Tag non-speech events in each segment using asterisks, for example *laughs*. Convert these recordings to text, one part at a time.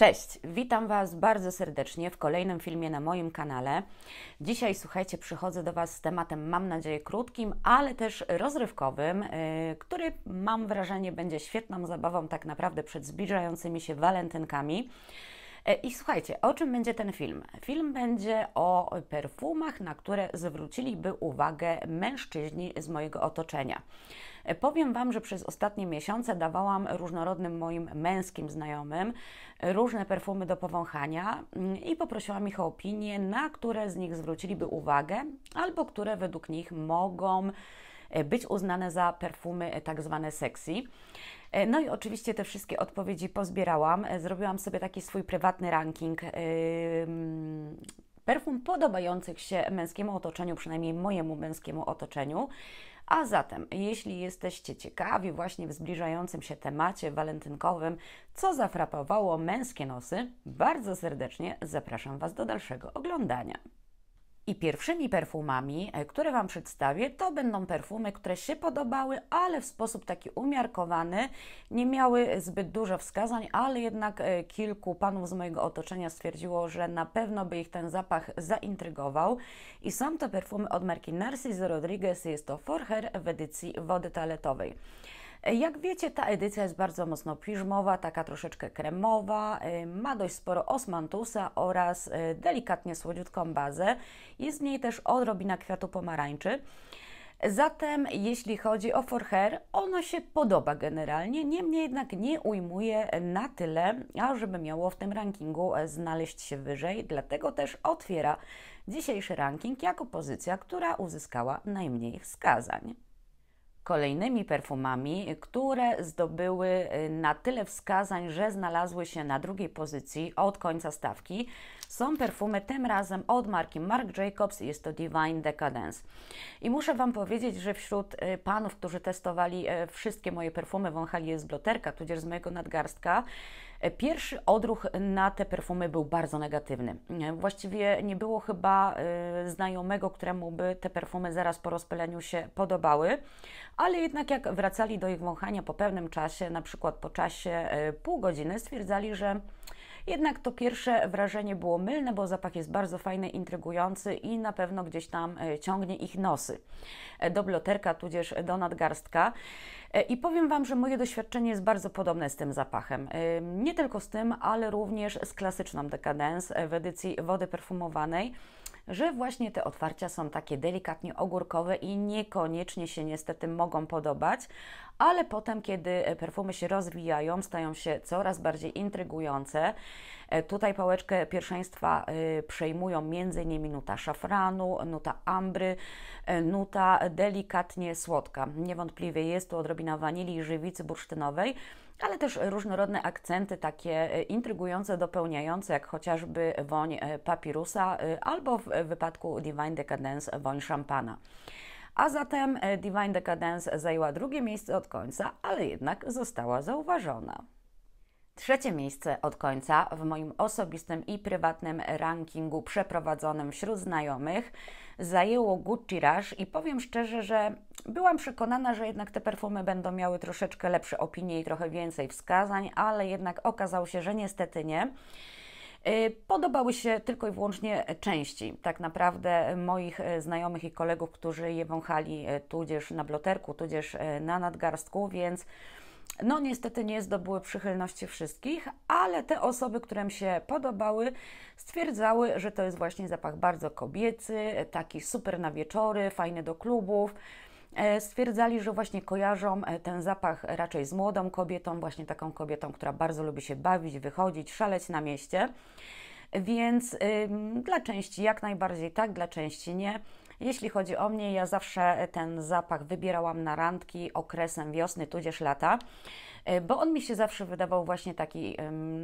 Cześć, witam Was bardzo serdecznie w kolejnym filmie na moim kanale. Dzisiaj, słuchajcie, przychodzę do Was z tematem, mam nadzieję, krótkim, ale też rozrywkowym, y, który mam wrażenie będzie świetną zabawą tak naprawdę przed zbliżającymi się walentynkami. E, I słuchajcie, o czym będzie ten film? Film będzie o perfumach, na które zwróciliby uwagę mężczyźni z mojego otoczenia. E, powiem Wam, że przez ostatnie miesiące dawałam różnorodnym moim męskim znajomym różne perfumy do powąchania mm, i poprosiłam ich o opinie, na które z nich zwróciliby uwagę albo które według nich mogą e, być uznane za perfumy tak zwane sexy. E, no i oczywiście te wszystkie odpowiedzi pozbierałam. E, zrobiłam sobie taki swój prywatny ranking perfum podobających się męskiemu otoczeniu, przynajmniej mojemu męskiemu otoczeniu. A zatem, jeśli jesteście ciekawi właśnie w zbliżającym się temacie walentynkowym, co zafrapowało męskie nosy, bardzo serdecznie zapraszam Was do dalszego oglądania. I pierwszymi perfumami, e, które Wam przedstawię, to będą perfumy, które się podobały, ale w sposób taki umiarkowany. Nie miały zbyt dużo wskazań, ale jednak e, kilku panów z mojego otoczenia stwierdziło, że na pewno by ich ten zapach zaintrygował. I są to perfumy od marki Narciso Rodriguez, jest to Forher w edycji wody toaletowej. Jak wiecie, ta edycja jest bardzo mocno piżmowa, taka troszeczkę kremowa, y, ma dość sporo osmantusa oraz y, delikatnie słodziutką bazę. Jest w niej też odrobina kwiatu pomarańczy. Zatem jeśli chodzi o forher, ono się podoba generalnie, niemniej jednak nie ujmuje na tyle, ażeby miało w tym rankingu e, znaleźć się wyżej, dlatego też otwiera dzisiejszy ranking jako pozycja, która uzyskała najmniej wskazań kolejnymi perfumami, które zdobyły y, na tyle wskazań, że znalazły się na drugiej pozycji od końca stawki. Są perfumy tym razem od marki Marc Jacobs, i jest to Divine Decadence. I muszę Wam powiedzieć, że wśród y, panów, którzy testowali y, wszystkie moje perfumy, wąchali je z bloterka, tudzież z mojego nadgarstka, Pierwszy odruch na te perfumy był bardzo negatywny. Właściwie nie było chyba y, znajomego, któremu by te perfumy zaraz po rozpyleniu się podobały, ale jednak jak wracali do ich wąchania po pewnym czasie, na przykład po czasie y, pół godziny, stwierdzali, że jednak to pierwsze wrażenie było mylne, bo zapach jest bardzo fajny, intrygujący i na pewno gdzieś tam y, ciągnie ich nosy. Do bloterka tudzież do nadgarstka. E, I powiem Wam, że moje doświadczenie jest bardzo podobne z tym zapachem. E, nie tylko z tym, ale również z klasyczną Decadence w edycji wody perfumowanej że właśnie te otwarcia są takie delikatnie ogórkowe i niekoniecznie się niestety mogą podobać, ale potem, kiedy e, perfumy się rozwijają, stają się coraz bardziej intrygujące. E, tutaj pałeczkę pierwszeństwa e, przejmują m.in. nuta szafranu, nuta ambry, nuta delikatnie słodka. Niewątpliwie jest tu odrobina wanilii i żywicy bursztynowej, ale też różnorodne akcenty, takie e, intrygujące, dopełniające, jak chociażby woń e, papirusa e, albo w wypadku Divine Decadence woń szampana. A zatem Divine Decadence zajęła drugie miejsce od końca, ale jednak została zauważona. Trzecie miejsce od końca w moim osobistym i prywatnym rankingu przeprowadzonym wśród znajomych zajęło Gucci Rush i powiem szczerze, że byłam przekonana, że jednak te perfumy będą miały troszeczkę lepsze opinie i trochę więcej wskazań, ale jednak okazało się, że niestety nie. Y, podobały się tylko i wyłącznie części. Tak naprawdę moich y, znajomych i kolegów, którzy je wąchali y, tudzież na bloterku, tudzież na nadgarstku, więc no niestety nie zdobyły przychylności wszystkich, ale te osoby, którym się podobały, stwierdzały, że to jest właśnie zapach bardzo kobiecy, taki super na wieczory, fajny do klubów. E, stwierdzali, że właśnie kojarzą e, ten zapach raczej z młodą kobietą, właśnie taką kobietą, która bardzo lubi się bawić, wychodzić, szaleć na mieście. Więc ym, dla części jak najbardziej tak, dla części nie. Jeśli chodzi o mnie, ja zawsze ten zapach wybierałam na randki okresem wiosny tudzież lata, e, bo on mi się zawsze wydawał właśnie taki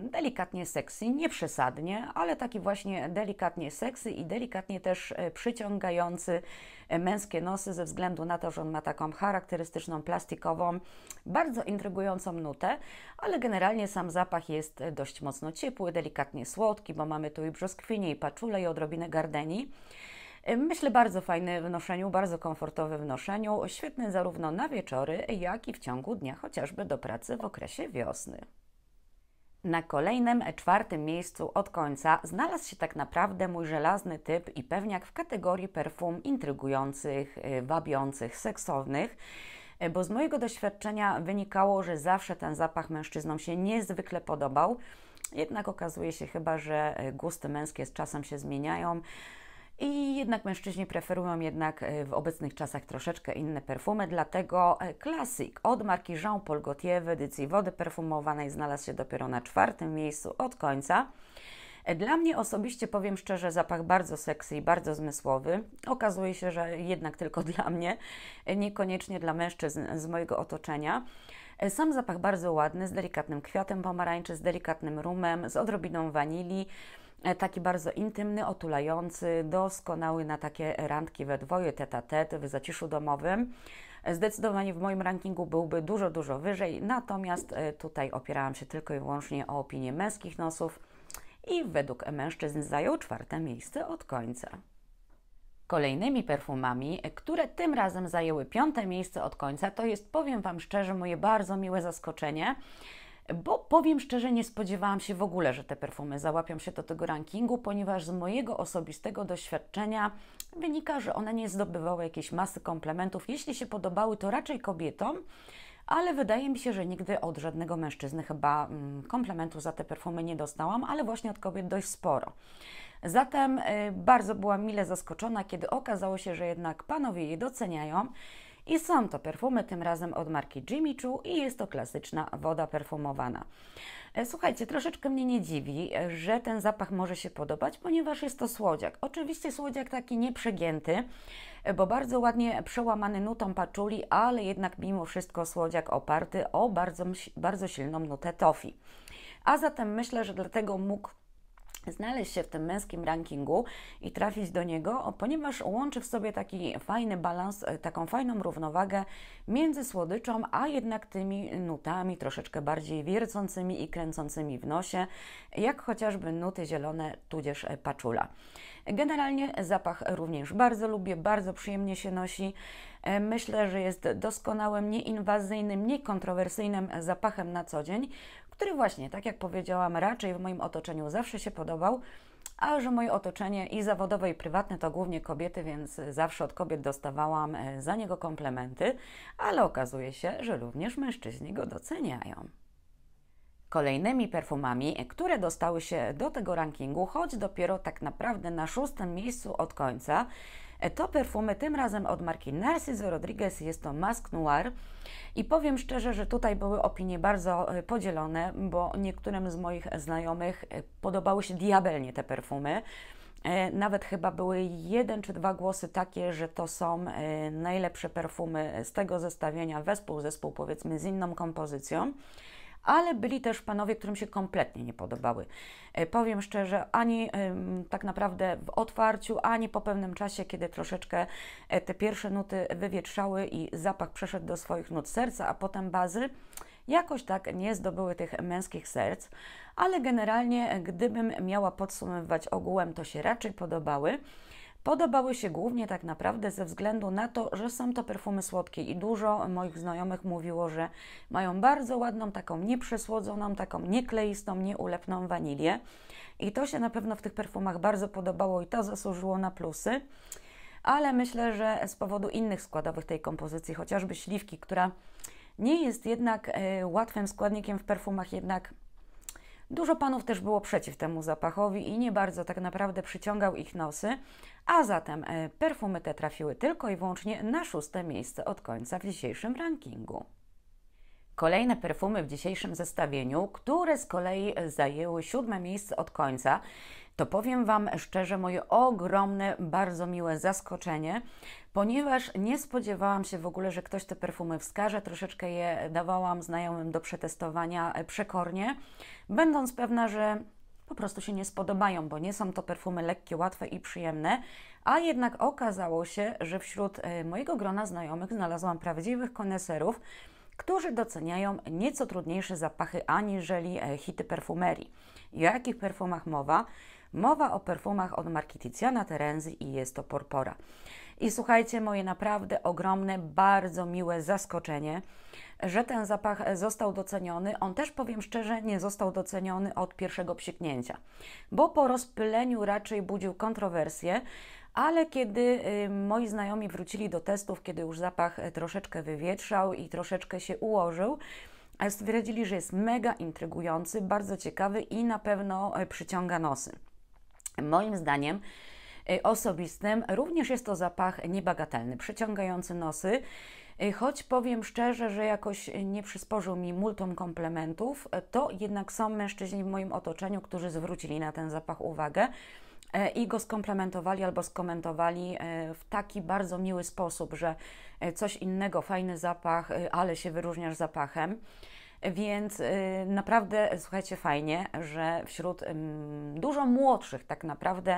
delikatnie sexy, nie przesadnie, ale taki właśnie delikatnie sexy i delikatnie też e, przyciągający e, męskie nosy ze względu na to, że on ma taką charakterystyczną, plastikową, bardzo intrygującą nutę, ale generalnie sam zapach jest dość mocno ciepły, delikatnie słodki, bo mamy tu i brzoskwinię, i paczulę, i odrobinę gardenii. Myślę bardzo fajny w noszeniu, bardzo komfortowy w noszeniu, świetny zarówno na wieczory, jak i w ciągu dnia, chociażby do pracy w okresie wiosny. Na kolejnym, czwartym miejscu od końca znalazł się tak naprawdę mój żelazny typ i pewniak w kategorii perfum intrygujących, y, wabiących, seksownych y, bo z mojego doświadczenia wynikało, że zawsze ten zapach mężczyznom się niezwykle podobał. Jednak okazuje się chyba, że y, gusty męskie z czasem się zmieniają. I jednak mężczyźni preferują jednak e, w obecnych czasach troszeczkę inne perfumy, dlatego klasyk e, od marki Jean-Paul Gaultier w edycji wody perfumowanej znalazł się dopiero na czwartym miejscu od końca. E, dla mnie osobiście, powiem szczerze, zapach bardzo sexy i bardzo zmysłowy. Okazuje się, że jednak tylko *laughs* dla mnie, niekoniecznie dla mężczyzn z mojego otoczenia. Sam zapach bardzo ładny, z delikatnym kwiatem pomarańczy, z delikatnym rumem, z odrobiną wanilii. E, taki bardzo intymny, otulający, doskonały na takie randki we dwoje, tete-tet, w zaciszu domowym. E, zdecydowanie w moim rankingu byłby dużo, dużo wyżej, natomiast e, tutaj opierałam się tylko i wyłącznie o opinię męskich nosów i według mężczyzn zajął czwarte miejsce od końca. Kolejnymi perfumami, które tym razem zajęły piąte miejsce od końca, to jest, powiem Wam szczerze, moje bardzo miłe zaskoczenie bo powiem szczerze, nie spodziewałam się w ogóle, że te perfumy załapią się do tego rankingu, ponieważ z mojego osobistego doświadczenia wynika, że one nie zdobywały jakiejś masy komplementów. Jeśli się podobały, to raczej kobietom, ale wydaje mi się, że nigdy od żadnego mężczyzny chyba mm, komplementu za te perfumy nie dostałam, ale właśnie od kobiet dość sporo. Zatem y, bardzo byłam mile zaskoczona, kiedy okazało się, że jednak panowie je doceniają. I są to perfumy, tym razem od marki Jimmy Choo i jest to klasyczna woda perfumowana. E, słuchajcie, troszeczkę mnie nie dziwi, e, że ten zapach może się podobać, ponieważ jest to słodziak. Oczywiście słodziak taki nieprzegięty, e, bo bardzo ładnie przełamany nutą paczuli, ale jednak mimo wszystko słodziak oparty o bardzo, bardzo silną nutę tofi. A zatem myślę, że dlatego mógł znaleźć się w tym męskim rankingu i trafić do niego, ponieważ łączy w sobie taki fajny balans, e, taką fajną równowagę między słodyczą, a jednak tymi nutami troszeczkę bardziej wiercącymi i kręcącymi w nosie, jak chociażby nuty zielone tudzież e, paczula. Generalnie zapach również bardzo lubię, bardzo przyjemnie się nosi. E, myślę, że jest doskonałym, nieinwazyjnym, niekontrowersyjnym zapachem na co dzień, który właśnie, tak jak powiedziałam, raczej w moim otoczeniu zawsze się podobał, a że moje otoczenie i zawodowe, i prywatne to głównie kobiety, więc zawsze od kobiet dostawałam e, za niego komplementy, ale okazuje się, że również mężczyźni go doceniają. Kolejnymi perfumami, e, które dostały się do tego rankingu, choć dopiero tak naprawdę na szóstym miejscu od końca, to perfumy tym razem od marki Narciso Rodriguez, jest to Mask Noir i powiem szczerze, że tutaj były opinie bardzo e, podzielone, bo niektórym z moich znajomych e, podobały się diabelnie te perfumy. E, nawet chyba były jeden czy dwa głosy takie, że to są najlepsze perfumy z tego zestawienia, wespół, zespół powiedzmy z inną kompozycją ale byli też panowie, którym się kompletnie nie podobały. E, powiem szczerze, ani tak naprawdę w otwarciu, ani po pewnym czasie, kiedy troszeczkę e, te pierwsze nuty wywietrzały i zapach przeszedł do swoich nut serca, a potem bazy, jakoś tak nie zdobyły tych męskich serc, ale generalnie, e, gdybym miała podsumowywać ogółem, to się raczej podobały. Podobały się głównie tak naprawdę ze względu na to, że są to perfumy słodkie i dużo moich znajomych mówiło, że mają bardzo ładną, taką nieprzesłodzoną, taką niekleistą, nieulepną wanilię. I to się na pewno w tych perfumach bardzo podobało i to zasłużyło na plusy. Ale myślę, że z powodu innych składowych tej kompozycji, chociażby śliwki, która nie jest jednak e, łatwym składnikiem w perfumach, jednak Dużo panów też było przeciw temu zapachowi i nie bardzo tak naprawdę przyciągał ich nosy, a zatem e, perfumy te trafiły tylko i wyłącznie na szóste miejsce od końca w dzisiejszym rankingu. Kolejne perfumy w dzisiejszym zestawieniu, które z kolei e, zajęły siódme miejsce od końca, to powiem Wam szczerze moje ogromne, bardzo miłe zaskoczenie, ponieważ nie spodziewałam się w ogóle, że ktoś te perfumy wskaże. Troszeczkę je dawałam znajomym do przetestowania e, przekornie, będąc pewna, że po prostu się nie spodobają, bo nie są to perfumy lekkie, łatwe i przyjemne, a jednak okazało się, że wśród e, mojego grona znajomych znalazłam prawdziwych koneserów, którzy doceniają nieco trudniejsze zapachy aniżeli e, hity perfumerii. I o jakich perfumach mowa? Mowa o perfumach od marki Tiziana terenzy i jest to Porpora. I słuchajcie, moje naprawdę ogromne, bardzo miłe zaskoczenie, że ten zapach został doceniony. On też, powiem szczerze, nie został doceniony od pierwszego psiknięcia, bo po rozpyleniu raczej budził kontrowersje, ale kiedy y, moi znajomi wrócili do testów, kiedy już zapach y, troszeczkę wywietrzał i troszeczkę się ułożył, stwierdzili, że jest mega intrygujący, bardzo ciekawy i na pewno y, przyciąga nosy. Moim zdaniem y, osobistym również jest to zapach niebagatelny, przyciągający nosy. Y, choć powiem szczerze, że jakoś nie przysporzył mi multum komplementów, y, to jednak są mężczyźni w moim otoczeniu, którzy zwrócili na ten zapach uwagę i go skomplementowali albo skomentowali w taki bardzo miły sposób, że coś innego, fajny zapach, ale się wyróżniasz zapachem. Więc y, naprawdę, słuchajcie, fajnie, że wśród dużo młodszych tak naprawdę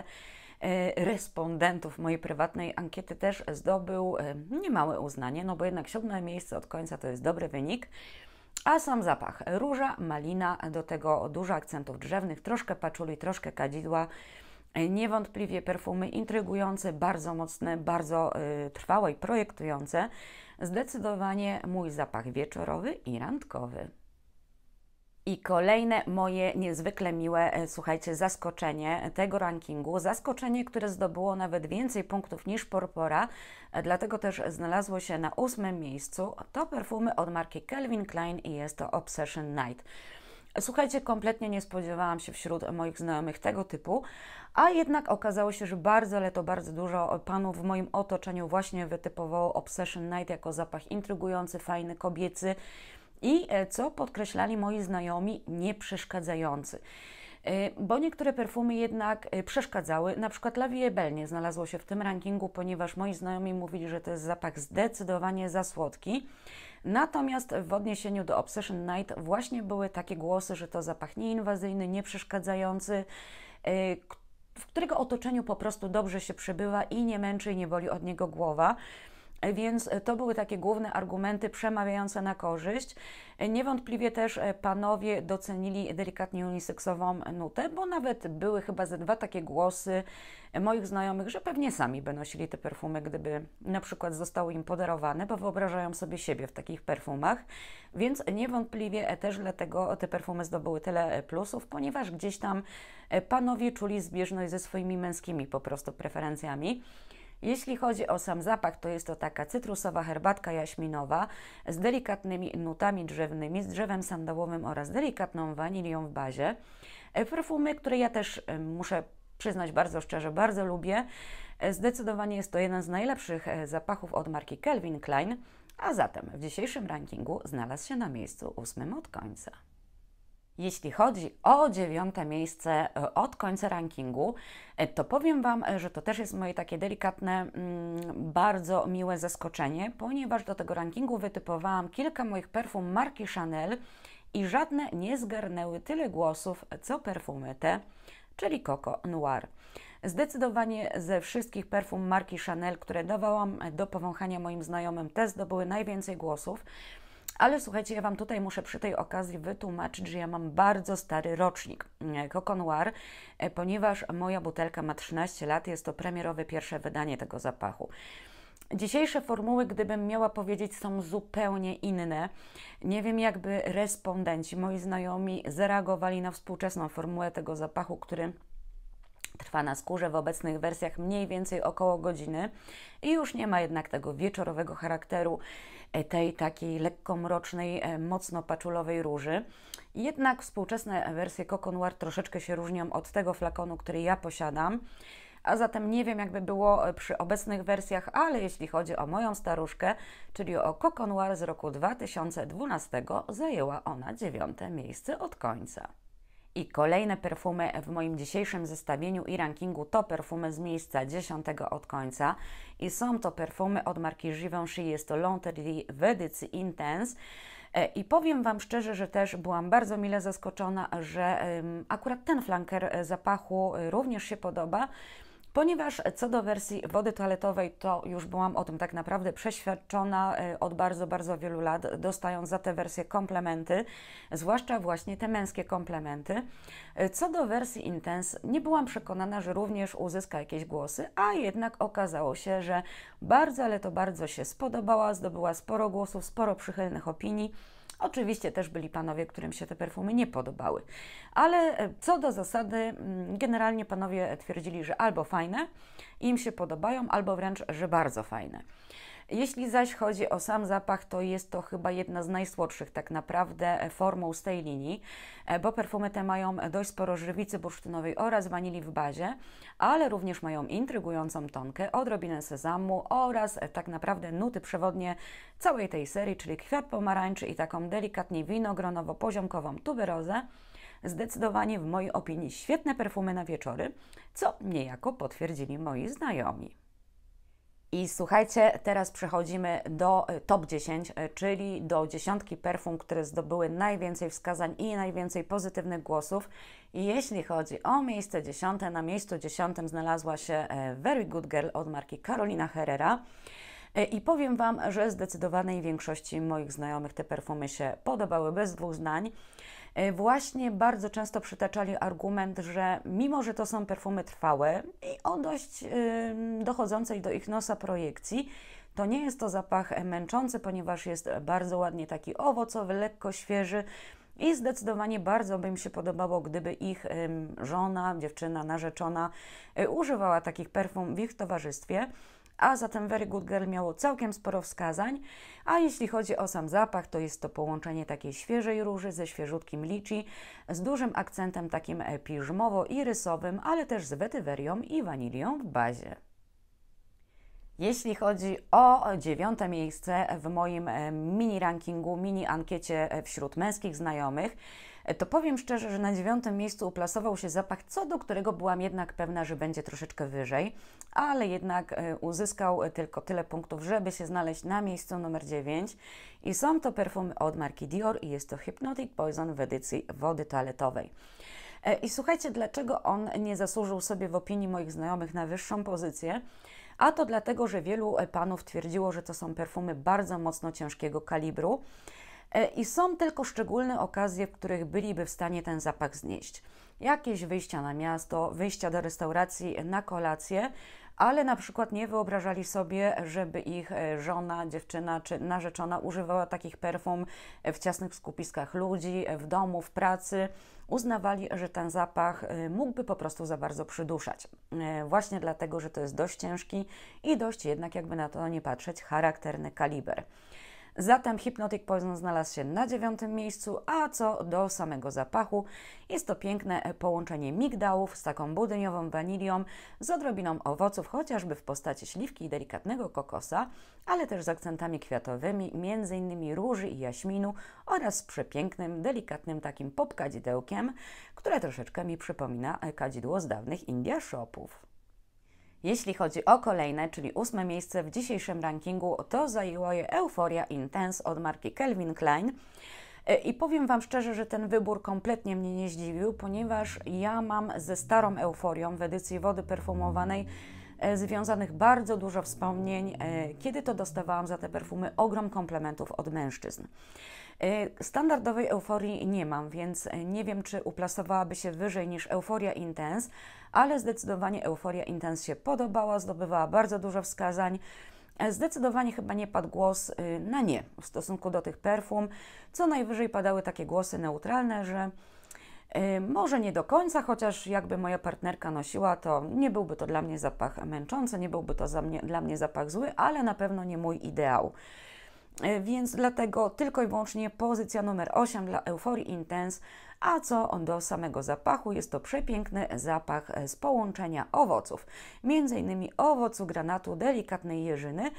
y, respondentów mojej prywatnej ankiety też zdobył niemałe uznanie, no bo jednak siódme miejsce od końca to jest dobry wynik. A sam zapach róża, malina, do tego dużo akcentów drzewnych, troszkę paczuli, troszkę kadzidła. Y, niewątpliwie perfumy intrygujące, bardzo mocne, bardzo trwałe i projektujące. Zdecydowanie mój zapach wieczorowy i randkowy. I kolejne moje niezwykle miłe, e, słuchajcie, zaskoczenie tego rankingu. Zaskoczenie, które zdobyło nawet więcej punktów niż Porpora, e, dlatego też znalazło się na ósmym miejscu. To perfumy od marki Calvin Klein i jest to Obsession Night. Słuchajcie, kompletnie nie spodziewałam się wśród moich znajomych tego typu, a jednak okazało się, że bardzo, ale to bardzo dużo panów w moim otoczeniu właśnie wytypowało Obsession Night jako zapach intrygujący, fajny, kobiecy i e, co podkreślali moi znajomi, nie przeszkadzający. E, bo niektóre perfumy jednak e, przeszkadzały. Na przykład Lavie Belle nie znalazło się w tym rankingu, ponieważ moi znajomi mówili, że to jest zapach zdecydowanie za słodki. Natomiast w odniesieniu do Obsession Night właśnie były takie głosy, że to zapach nieinwazyjny, nieprzeszkadzający, e, w którego otoczeniu po prostu dobrze się przebywa i nie męczy i nie boli od niego głowa. E, więc e, to były takie główne argumenty przemawiające na korzyść. E, niewątpliwie też panowie docenili delikatnie uniseksową nutę, bo nawet były chyba ze dwa takie głosy moich znajomych, że pewnie sami by nosili te perfumy, gdyby na przykład zostały im podarowane, bo wyobrażają sobie siebie w takich perfumach. Więc niewątpliwie też dlatego te perfumy zdobyły tyle plusów, ponieważ gdzieś tam panowie czuli zbieżność ze swoimi męskimi po prostu preferencjami. Jeśli chodzi o sam zapach, to jest to taka cytrusowa herbatka jaśminowa z delikatnymi nutami drzewnymi, z drzewem sandałowym oraz delikatną wanilią w bazie. E, perfumy, które ja też e, muszę przyznać bardzo szczerze, bardzo lubię. E, zdecydowanie jest to jeden z najlepszych zapachów od marki Calvin Klein, a zatem w dzisiejszym rankingu znalazł się na miejscu ósmym od końca. Jeśli chodzi o dziewiąte miejsce e, od końca rankingu, e, to powiem Wam, e, że to też jest moje takie delikatne, mm, bardzo miłe zaskoczenie, ponieważ do tego rankingu wytypowałam kilka moich perfum marki Chanel i żadne nie zgarnęły tyle głosów co perfumy te, czyli Coco Noir. Zdecydowanie ze wszystkich perfum marki Chanel, które dawałam do powąchania moim znajomym, te zdobyły najwięcej głosów. Ale słuchajcie, ja Wam tutaj muszę przy tej okazji wytłumaczyć, że ja mam bardzo stary rocznik e, Coco Noir, e, ponieważ moja butelka ma 13 lat, jest to premierowe pierwsze wydanie tego zapachu. Dzisiejsze formuły, gdybym miała powiedzieć, są zupełnie inne. Nie wiem, jakby respondenci, moi znajomi, zareagowali na współczesną formułę tego zapachu, który trwa na skórze w obecnych wersjach mniej więcej około godziny i już nie ma jednak tego wieczorowego charakteru E, tej takiej lekko mrocznej, e, mocno paczulowej róży. Jednak współczesne wersje Coco Noir troszeczkę się różnią od tego flakonu, który ja posiadam. A zatem nie wiem, jakby było e, przy obecnych wersjach, ale jeśli chodzi o moją staruszkę, czyli o Coco Noir z roku 2012, zajęła ona dziewiąte miejsce od końca. I kolejne perfumy w moim dzisiejszym zestawieniu i rankingu to perfumy z miejsca 10 od końca. I są to perfumy od marki Givenchy, jest to L'Enterly w edycji Intense. E, I powiem Wam szczerze, że też byłam bardzo mile zaskoczona, że akurat ten flanker e, zapachu e, również się podoba ponieważ co do wersji wody toaletowej, to już byłam o tym tak naprawdę przeświadczona e, od bardzo, bardzo wielu lat, dostając za te wersje komplementy, zwłaszcza właśnie te męskie komplementy. E, co do wersji Intense, nie byłam przekonana, że również uzyska jakieś głosy, a jednak okazało się, że bardzo, ale to bardzo się spodobała, zdobyła sporo głosów, sporo przychylnych opinii. Oczywiście też byli panowie, którym się te perfumy nie podobały. Ale e, co do zasady, mm, generalnie panowie twierdzili, że albo fajne, im się podobają, albo wręcz, że bardzo fajne. Jeśli zaś chodzi o sam zapach, to jest to chyba jedna z najsłodszych tak naprawdę e, formuł z tej linii, e, bo perfumy te mają dość sporo żywicy bursztynowej oraz wanili w bazie, ale również mają intrygującą tonkę, odrobinę sezamu oraz e, tak naprawdę nuty przewodnie całej tej serii, czyli kwiat pomarańczy i taką delikatnie winogronowo-poziomkową tuberozę. Zdecydowanie w mojej opinii świetne perfumy na wieczory, co niejako potwierdzili moi znajomi. I słuchajcie, teraz przechodzimy do e, top 10, e, czyli do dziesiątki perfum, które zdobyły najwięcej wskazań i najwięcej pozytywnych głosów. I jeśli chodzi o miejsce dziesiąte, na miejscu dziesiątym znalazła się e, Very Good Girl od marki Carolina Herrera. I powiem Wam, że zdecydowanej większości moich znajomych te perfumy się podobały bez dwóch znań. E, właśnie bardzo często przytaczali argument, że mimo, że to są perfumy trwałe i o dość dochodzącej do ich nosa projekcji, to nie jest to zapach e, męczący, ponieważ jest bardzo ładnie taki owocowy, lekko świeży. I zdecydowanie bardzo by mi się podobało, gdyby ich żona, dziewczyna, narzeczona e, używała takich perfum w ich towarzystwie a zatem Very Good Girl miało całkiem sporo wskazań, a jeśli chodzi o sam zapach, to jest to połączenie takiej świeżej róży ze świeżutkim liczy, z dużym akcentem takim e, piżmowo-irysowym, ale też z wetywerią i wanilią w bazie. Jeśli chodzi o dziewiąte miejsce w moim e, mini rankingu, mini ankiecie e, wśród męskich znajomych, E, to powiem szczerze, że na dziewiątym miejscu uplasował się zapach, co do którego byłam jednak pewna, że będzie troszeczkę wyżej, ale jednak e, uzyskał e, tylko tyle punktów, żeby się znaleźć na miejscu numer 9. I są to perfumy od marki Dior i jest to Hypnotic Poison w edycji wody toaletowej. I słuchajcie, dlaczego on nie zasłużył sobie w opinii moich znajomych na wyższą pozycję? A to dlatego, że wielu panów twierdziło, że to są perfumy bardzo mocno ciężkiego kalibru. E, i są tylko szczególne okazje, w których byliby w stanie ten zapach znieść. Jakieś wyjścia na miasto, wyjścia do restauracji na kolację, ale na przykład nie wyobrażali sobie, żeby ich e, żona, dziewczyna czy narzeczona używała takich perfum w ciasnych skupiskach ludzi, w domu, w pracy. Uznawali, że ten zapach e, mógłby po prostu za bardzo przyduszać. Właśnie dlatego, że to jest dość ciężki i dość jednak, jakby na to nie patrzeć, charakterny kaliber. Zatem Hypnotic Poison znalazł się na dziewiątym miejscu, a co do samego zapachu, jest to piękne połączenie migdałów z taką budyniową wanilią, z odrobiną owoców, chociażby w postaci śliwki i delikatnego kokosa, ale też z akcentami kwiatowymi, m.in. róży i jaśminu oraz z przepięknym, delikatnym takim popkadzidełkiem, które troszeczkę mi przypomina kadzidło z dawnych India Shopów. Jeśli chodzi o kolejne, czyli ósme miejsce w dzisiejszym rankingu, to zajęła je Euphoria Intense od marki Calvin Klein. E, I powiem Wam szczerze, że ten wybór kompletnie mnie nie zdziwił, ponieważ ja mam ze starą euforią w edycji wody perfumowanej e, związanych bardzo dużo wspomnień, e, kiedy to dostawałam za te perfumy ogrom komplementów od mężczyzn. E, standardowej euforii nie mam, więc e, nie wiem, czy uplasowałaby się wyżej niż Euforia Intense, ale zdecydowanie Euforia Intense się podobała, zdobywała bardzo dużo wskazań. E, zdecydowanie chyba nie padł głos na nie w stosunku do tych perfum. Co najwyżej padały takie głosy neutralne, że może nie do końca, chociaż jakby moja partnerka nosiła, to nie byłby to dla mnie zapach męczący, nie byłby to mnie, dla mnie zapach zły, ale na pewno nie mój ideał. E, więc dlatego tylko i wyłącznie pozycja numer 8 dla Euforii Intense. A co do samego zapachu, jest to przepiękny zapach e, z połączenia owoców, m.in. owocu granatu, delikatnej jeżyny,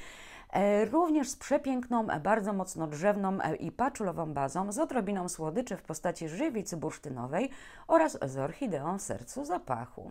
e, również z przepiękną, bardzo mocno drzewną i paczulową bazą, z odrobiną słodyczy w postaci żywicy bursztynowej oraz z orchideą w sercu zapachu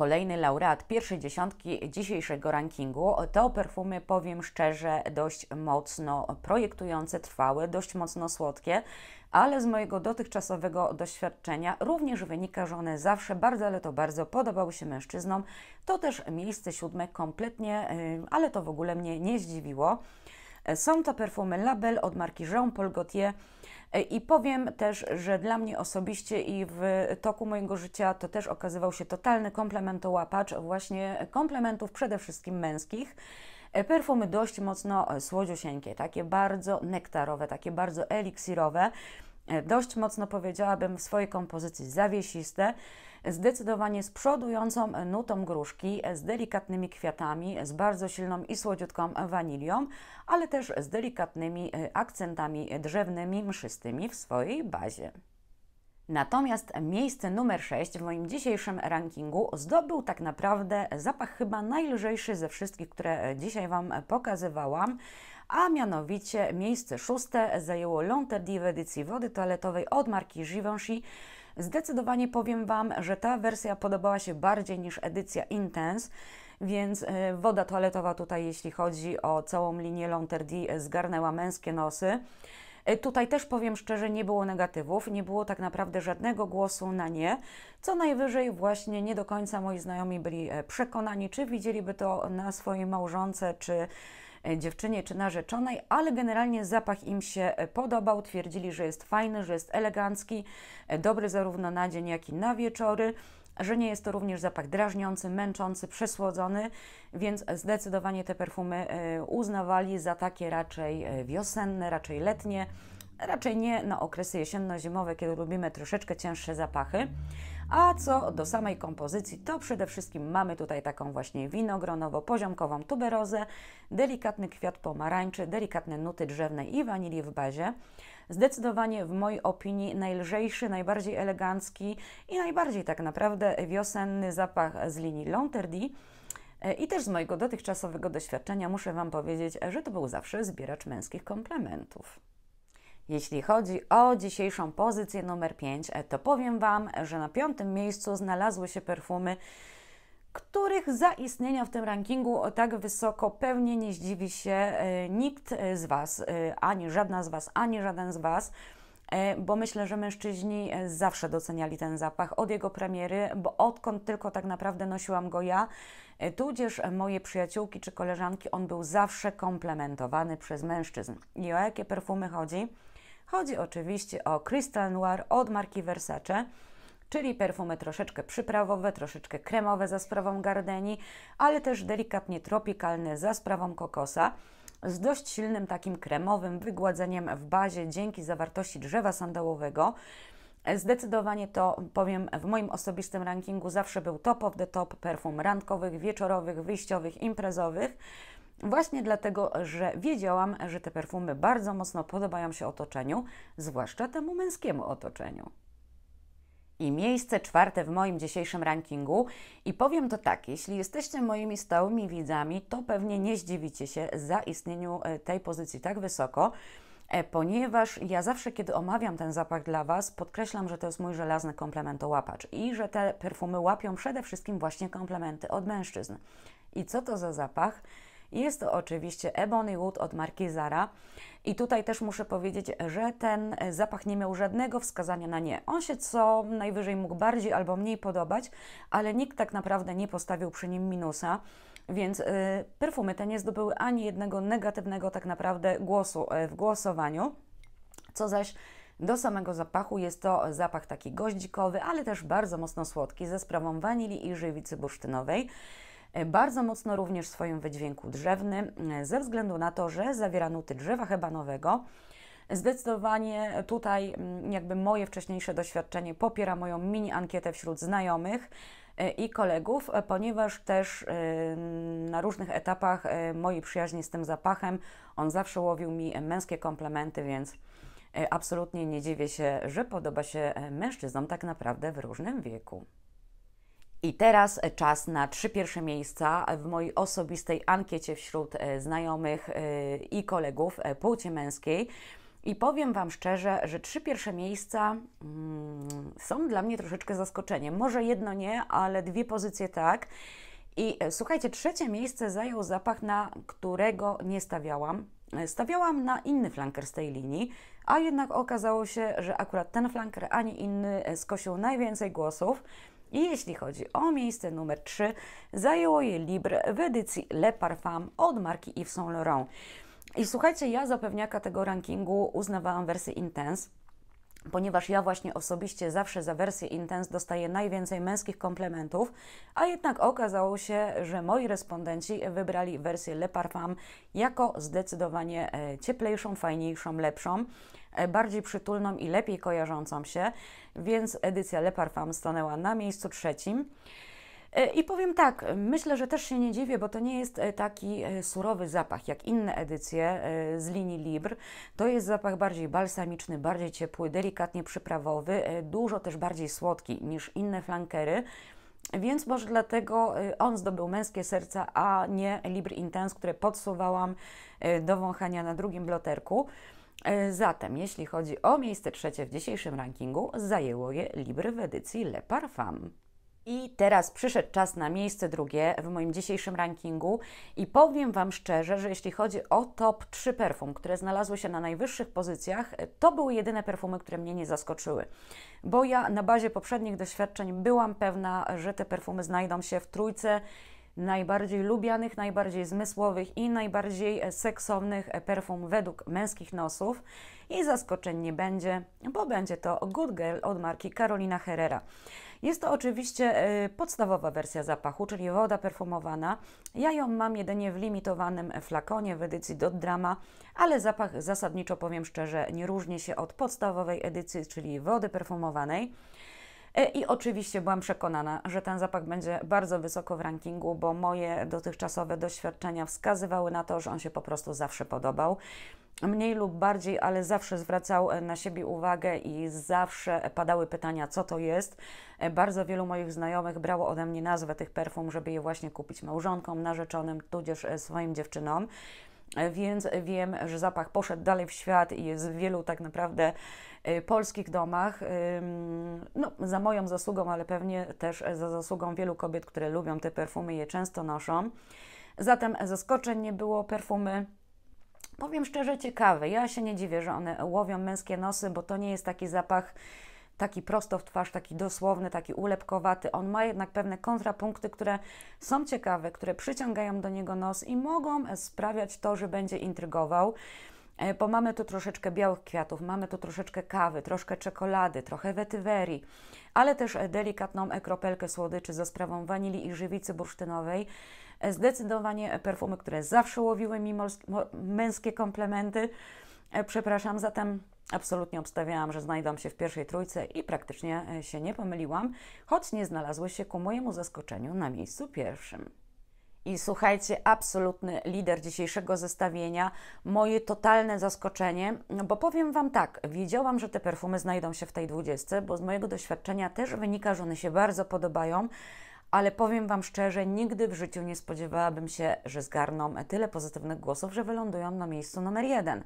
kolejny laureat pierwszej dziesiątki dzisiejszego rankingu. To perfumy, powiem szczerze, dość mocno projektujące, trwałe, dość mocno słodkie, ale z mojego dotychczasowego doświadczenia również wynika, że one zawsze bardzo, ale to bardzo podobały się mężczyznom. To też miejsce siódme kompletnie, y, ale to w ogóle mnie nie zdziwiło. Są to perfumy Label od marki Jean Paul Gaultier, E, I powiem też, że dla mnie osobiście i w toku mojego życia to też okazywał się totalny komplementołapacz, właśnie komplementów przede wszystkim męskich. E, perfumy dość mocno e, słodziusieńkie, takie bardzo nektarowe, takie bardzo eliksirowe, dość mocno powiedziałabym w swojej kompozycji zawiesiste zdecydowanie z przodującą nutą gruszki, z delikatnymi kwiatami, z bardzo silną i słodziutką wanilią, ale też z delikatnymi y, akcentami drzewnymi, mszystymi w swojej bazie. Natomiast miejsce numer 6 w moim dzisiejszym rankingu zdobył tak naprawdę zapach chyba najlżejszy ze wszystkich, które dzisiaj Wam pokazywałam, a mianowicie miejsce szóste zajęło w edycji Wody Toaletowej od marki Givenchy, Zdecydowanie powiem Wam, że ta wersja podobała się bardziej niż edycja Intense, więc e, woda toaletowa tutaj, jeśli chodzi o całą linię Launter D, e, zgarnęła męskie nosy. E, tutaj też powiem szczerze, nie było negatywów, nie było tak naprawdę żadnego głosu na nie. Co najwyżej, właśnie nie do końca moi znajomi byli przekonani, czy widzieliby to na swojej małżonce, czy E, dziewczynie czy narzeczonej, ale generalnie zapach im się e, podobał. Twierdzili, że jest fajny, że jest elegancki, e, dobry zarówno na dzień, jak i na wieczory że nie jest to również zapach drażniący, męczący, przesłodzony, więc zdecydowanie te perfumy uznawali za takie raczej wiosenne, raczej letnie, raczej nie na okresy jesienno-zimowe, kiedy lubimy troszeczkę cięższe zapachy. A co do samej kompozycji, to przede wszystkim mamy tutaj taką właśnie winogronowo-poziomkową tuberozę, delikatny kwiat pomarańczy, delikatne nuty drzewne i wanilii w bazie. Zdecydowanie w mojej opinii najlżejszy, najbardziej elegancki i najbardziej tak naprawdę wiosenny zapach z linii Lonterdi. E, I też z mojego dotychczasowego doświadczenia muszę Wam powiedzieć, że to był zawsze zbieracz męskich komplementów. Jeśli chodzi o dzisiejszą pozycję numer 5, e, to powiem Wam, że na piątym miejscu znalazły się perfumy, których zaistnienia w tym rankingu tak wysoko pewnie nie zdziwi się e, nikt z Was, e, ani żadna z Was, ani żaden z Was bo myślę, że mężczyźni zawsze doceniali ten zapach od jego premiery, bo odkąd tylko tak naprawdę nosiłam go ja, tudzież moje przyjaciółki czy koleżanki, on był zawsze komplementowany przez mężczyzn. I o jakie perfumy chodzi? Chodzi oczywiście o Crystal Noir od marki Versace, czyli perfumy troszeczkę przyprawowe, troszeczkę kremowe za sprawą Gardeni, ale też delikatnie tropikalne za sprawą kokosa z dość silnym takim kremowym wygładzeniem w bazie dzięki zawartości drzewa sandałowego. Zdecydowanie to powiem w moim osobistym rankingu zawsze był top of the top perfum randkowych, wieczorowych, wyjściowych, imprezowych. Właśnie dlatego, że wiedziałam, że te perfumy bardzo mocno podobają się otoczeniu, zwłaszcza temu męskiemu otoczeniu. I miejsce czwarte w moim dzisiejszym rankingu. I powiem to tak, jeśli jesteście moimi stałymi widzami, to pewnie nie zdziwicie się za istnieniu e, tej pozycji tak wysoko e, ponieważ ja zawsze, kiedy omawiam ten zapach dla Was, podkreślam, że to jest mój żelazny komplementołapacz i że te perfumy łapią przede wszystkim właśnie komplementy od mężczyzn. I co to za zapach? Jest to oczywiście Ebony Wood od marki Zara. I tutaj też muszę powiedzieć, że ten zapach nie miał żadnego wskazania na nie. On się co najwyżej mógł bardziej albo mniej podobać, ale nikt tak naprawdę nie postawił przy nim minusa. Więc y, perfumy te nie zdobyły ani jednego negatywnego tak naprawdę głosu y, w głosowaniu. Co zaś do samego zapachu jest to zapach taki goździkowy, ale też bardzo mocno słodki ze sprawą wanili i żywicy bursztynowej. E, bardzo mocno również w swoim wydźwięku drzewny, e, ze względu na to, że zawiera nuty drzewa hebanowego. Zdecydowanie tutaj jakby moje wcześniejsze doświadczenie popiera moją mini ankietę wśród znajomych e, i kolegów, ponieważ też na różnych etapach mojej przyjaźni z tym zapachem on zawsze łowił mi męskie komplementy, więc absolutnie nie dziwię się, że podoba się mężczyznom tak naprawdę w różnym wieku. I teraz e, czas na trzy pierwsze miejsca w mojej osobistej ankiecie wśród e, znajomych e, i kolegów płci męskiej. I powiem Wam szczerze, że trzy pierwsze miejsca mm, są dla mnie troszeczkę zaskoczeniem. Może jedno nie, ale dwie pozycje tak. I słuchajcie, trzecie miejsce zajął zapach, na którego nie stawiałam. Stawiałam na inny flanker z tej linii, a jednak okazało się, że akurat ten flanker ani inny skosił najwięcej głosów. I jeśli chodzi o miejsce numer 3, zajęło je Libre w edycji Le Parfum od marki Yves Saint Laurent. I słuchajcie, ja za pewniaka tego rankingu uznawałam wersję Intense, ponieważ ja właśnie osobiście zawsze za wersję Intense dostaję najwięcej męskich komplementów, a jednak okazało się, że moi respondenci wybrali wersję Le Parfum jako zdecydowanie e, cieplejszą, fajniejszą, lepszą. E, bardziej przytulną i lepiej kojarzącą się, więc edycja Le Parfum stanęła na miejscu trzecim. E, I powiem tak, myślę, że też się nie dziwię, bo to nie jest e, taki surowy zapach jak inne edycje z linii Libre. To jest zapach bardziej balsamiczny, bardziej ciepły, delikatnie przyprawowy, dużo też bardziej słodki niż inne flankery. Więc może dlatego on zdobył męskie serca, a nie Libre Intense, które podsuwałam do wąchania na drugim bloterku. E, zatem, jeśli chodzi o miejsce trzecie w dzisiejszym rankingu, zajęło je Libry w edycji Le Parfum. I teraz przyszedł czas na miejsce drugie w moim dzisiejszym rankingu i powiem Wam szczerze, że jeśli chodzi o top 3 perfum, które znalazły się na najwyższych pozycjach, e, to były jedyne perfumy, które mnie nie zaskoczyły. Bo ja na bazie poprzednich doświadczeń byłam pewna, że te perfumy znajdą się w trójce najbardziej lubianych, najbardziej zmysłowych i najbardziej e, seksownych e, perfum według męskich nosów. I zaskoczeń nie będzie, bo będzie to Good Girl od marki Carolina Herrera. Jest to oczywiście e, podstawowa wersja zapachu, czyli woda perfumowana. Ja ją mam jedynie w limitowanym flakonie w edycji Dot Drama, ale zapach zasadniczo powiem szczerze nie różni się od podstawowej edycji, czyli wody perfumowanej. E, I oczywiście byłam przekonana, że ten zapach będzie bardzo wysoko w rankingu, bo moje dotychczasowe doświadczenia wskazywały na to, że on się po prostu zawsze podobał. Mniej lub bardziej, ale zawsze zwracał e, na siebie uwagę i zawsze padały pytania, co to jest. E, bardzo wielu moich znajomych brało ode mnie nazwę tych perfum, żeby je właśnie kupić małżonkom, narzeczonym, tudzież swoim dziewczynom. E, więc wiem, że zapach poszedł dalej w świat i jest w wielu tak naprawdę e, polskich domach. No, za moją zasługą, ale pewnie też za zasługą wielu kobiet, które lubią te perfumy, je często noszą. Zatem zaskoczeń nie było, perfumy powiem szczerze ciekawe. Ja się nie dziwię, że one łowią męskie nosy, bo to nie jest taki zapach taki prosto w twarz, taki dosłowny, taki ulepkowaty. On ma jednak pewne kontrapunkty, które są ciekawe, które przyciągają do niego nos i mogą sprawiać to, że będzie intrygował e, bo mamy tu troszeczkę białych kwiatów, mamy tu troszeczkę kawy, troszkę czekolady, trochę wetywerii, ale też e, delikatną ekropelkę słodyczy ze sprawą wanili i żywicy bursztynowej. E, zdecydowanie perfumy, które zawsze łowiły mi męskie komplementy. Przepraszam, zatem Absolutnie obstawiałam, że znajdą się w pierwszej trójce i praktycznie e, się nie pomyliłam, choć nie znalazły się ku mojemu zaskoczeniu na miejscu pierwszym. I słuchajcie, absolutny lider dzisiejszego zestawienia, moje totalne zaskoczenie, no bo powiem Wam tak, wiedziałam, że te perfumy znajdą się w tej dwudziestce, bo z mojego doświadczenia też wynika, że one się bardzo podobają, ale powiem Wam szczerze, nigdy w życiu nie spodziewałabym się, że zgarną tyle pozytywnych głosów, że wylądują na miejscu numer jeden.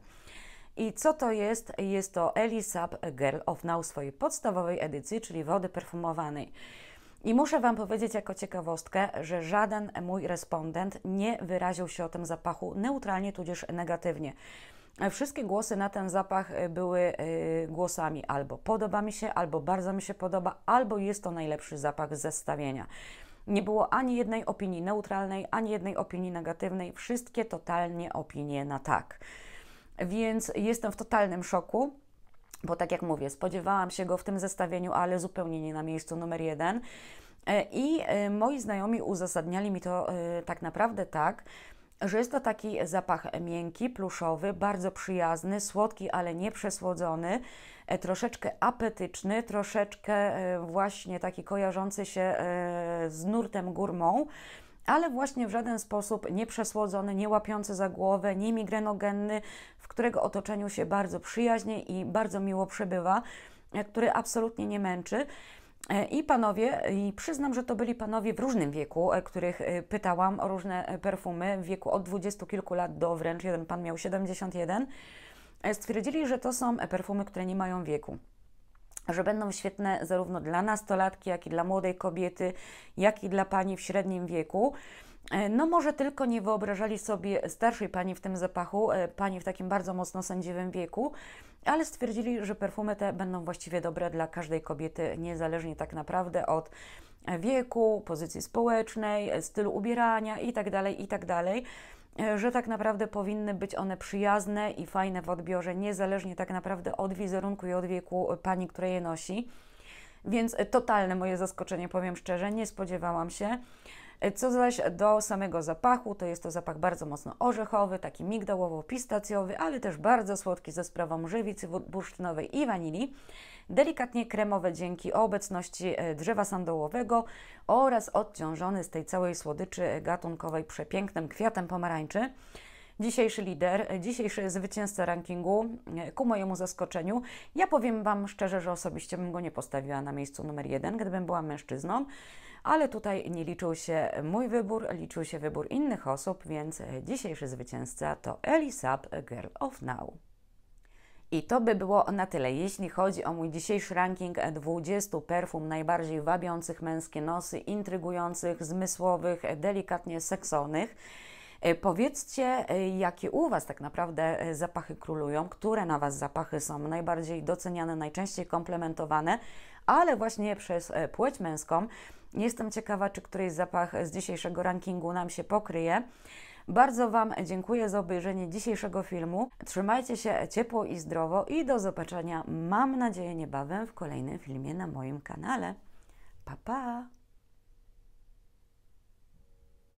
I co to jest? Jest to Elisab Girl of Now w swojej podstawowej edycji, czyli wody perfumowanej. I muszę Wam powiedzieć jako ciekawostkę, że żaden mój respondent nie wyraził się o tym zapachu neutralnie tudzież negatywnie. Wszystkie głosy na ten zapach były y, głosami albo podoba mi się, albo bardzo mi się podoba, albo jest to najlepszy zapach z zestawienia. Nie było ani jednej opinii neutralnej, ani jednej opinii negatywnej, wszystkie totalnie opinie na tak. Więc jestem w totalnym szoku bo tak jak mówię, spodziewałam się go w tym zestawieniu, ale zupełnie nie na miejscu numer jeden. E, I e, moi znajomi uzasadniali mi to e, tak naprawdę tak, że jest to taki zapach miękki, pluszowy, bardzo przyjazny, słodki, ale nie przesłodzony, troszeczkę apetyczny, troszeczkę właśnie taki kojarzący się z nurtem gurmą ale właśnie w żaden sposób nie przesłodzony, nie łapiący za głowę, nie migrenogenny, w którego otoczeniu się bardzo przyjaźnie i bardzo miło przebywa, e, który absolutnie nie męczy. E, I panowie, i przyznam, że to byli panowie w różnym wieku, e, których pytałam o różne perfumy, w wieku od dwudziestu kilku lat do wręcz, jeden pan miał 71, stwierdzili, że to są perfumy, które nie mają wieku że będą świetne zarówno dla nastolatki, jak i dla młodej kobiety, jak i dla pani w średnim wieku. E, no może tylko nie wyobrażali sobie starszej pani w tym zapachu, e, pani w takim bardzo mocno sędziwym wieku, ale stwierdzili, że perfumy te będą właściwie dobre dla każdej kobiety, niezależnie tak naprawdę od wieku, pozycji społecznej, e, stylu ubierania itd., tak itd. Tak E, że tak naprawdę powinny być one przyjazne i fajne w odbiorze, niezależnie tak naprawdę od wizerunku i od wieku e, pani, która je nosi. Więc e, totalne moje zaskoczenie, powiem szczerze, nie spodziewałam się. Co zaś do samego zapachu, to jest to zapach bardzo mocno orzechowy, taki migdałowo-pistacjowy, ale też bardzo słodki ze sprawą żywicy bursztynowej i wanilii delikatnie kremowe dzięki obecności e, drzewa sandołowego oraz odciążony z tej całej słodyczy gatunkowej przepięknym kwiatem pomarańczy. Dzisiejszy lider, e, dzisiejszy zwycięzca rankingu, e, ku mojemu zaskoczeniu, ja powiem Wam szczerze, że osobiście bym go nie postawiła na miejscu numer jeden, gdybym była mężczyzną ale tutaj nie liczył się mój wybór, liczył się wybór innych osób, więc dzisiejszy zwycięzca to Elisab Girl of Now. I to by było na tyle, jeśli chodzi o mój dzisiejszy ranking 20 perfum najbardziej wabiących męskie nosy, intrygujących, zmysłowych, delikatnie seksownych. E, powiedzcie, e, jakie u Was tak naprawdę e, zapachy królują, które na Was zapachy są najbardziej doceniane, najczęściej komplementowane, ale właśnie przez płeć męską. Jestem ciekawa, czy któryś zapach z dzisiejszego rankingu nam się pokryje. Bardzo Wam dziękuję za obejrzenie dzisiejszego filmu. Trzymajcie się ciepło i zdrowo i do zobaczenia, mam nadzieję, niebawem w kolejnym filmie na moim kanale. Pa, pa!